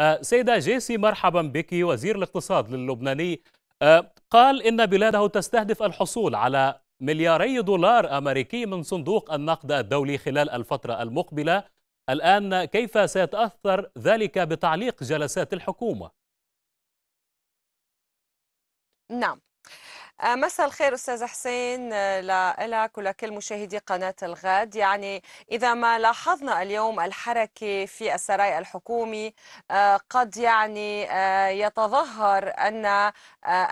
آه، سيدة جيسي مرحبا بك وزير الاقتصاد اللبناني آه، قال إن بلاده تستهدف الحصول على ملياري دولار أمريكي من صندوق النقد الدولي خلال الفترة المقبلة الآن كيف سيتأثر ذلك بتعليق جلسات الحكومة؟ نعم آه، مساء الخير استاذ حسين آه، لك ولكل مشاهدي قناه الغد يعني اذا ما لاحظنا اليوم الحركه في السراي الحكومي آه، قد يعني يتظاهر ان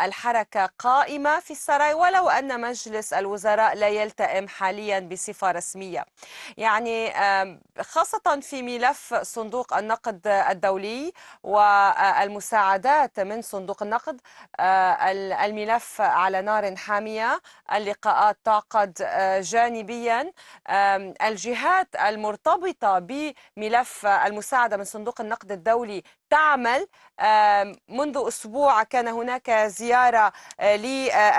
الحركه قائمه في السراي ولو ان مجلس الوزراء لا يلتئم حاليا بصفه رسميه يعني خاصه في ملف صندوق النقد الدولي والمساعدات من صندوق النقد الملف على نار حامية اللقاءات تعقد آه، جانبيا الجهات المرتبطة بملف المساعدة من صندوق النقد الدولي تعمل منذ أسبوع كان هناك زيارة آه،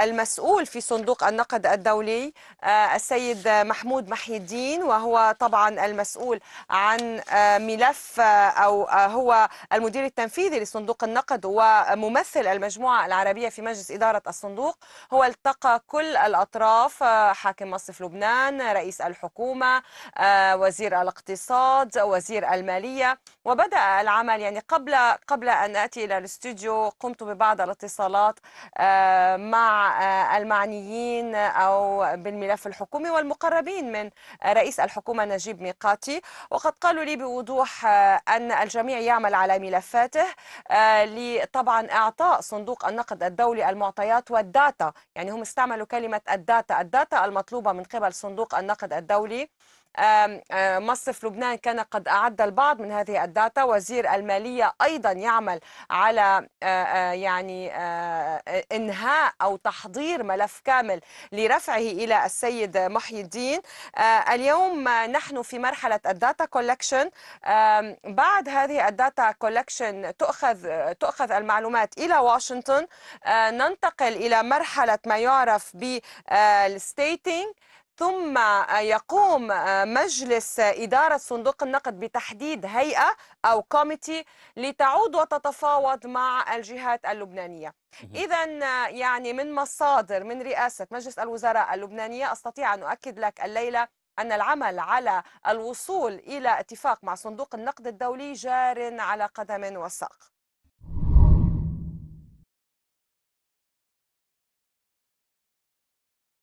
للمسؤول في صندوق النقد الدولي آه، السيد محمود محي الدين وهو طبعا المسؤول عن ملف أو هو المدير التنفيذي لصندوق النقد وممثل المجموعة العربية في مجلس إدارة الصندوق هو التقى كل الأطراف آه، حاكم مصرف لبنان رئيس الحكومة آه، وزير الاقتصاد وزير المالية وبدأ العمل يعني قبل قبل أن أتي إلى الاستوديو قمت ببعض الاتصالات آه، مع المعنيين أو بالملف الحكومي والمقربين من رئيس الحكومة نجيب ميقاتي وقد قالوا لي بوضوح أن الجميع يعمل على ملفاته لطبعا إعطاء صندوق النقد الدولي المعطيات والداتا الداتا يعني هم استعملوا كلمة الداتا الداتا المطلوبة من قبل صندوق النقد الدولي مصرف لبنان كان قد أعد البعض من هذه الداتا وزير المالية أيضا يعمل على يعني إنهاء أو تحضير ملف كامل لرفعه إلى السيد محي الدين اليوم نحن في مرحلة الداتا كولكشن بعد هذه الداتا كولكشن تؤخذ تؤخذ المعلومات إلى واشنطن ننتقل إلى مرحلة ما يعرف بالستيتينج ثم آه، يقوم آه، مجلس آه، إدارة صندوق النقد بتحديد هيئة أو كوميتي لتعود وتتفاوض مع الجهات اللبنانية إذا يعني من مصادر من رئاسة مجلس الوزراء اللبنانية أستطيع أن أؤكد لك الليلة أن العمل على الوصول إلى اتفاق مع صندوق النقد الدولي جار على قدم وساق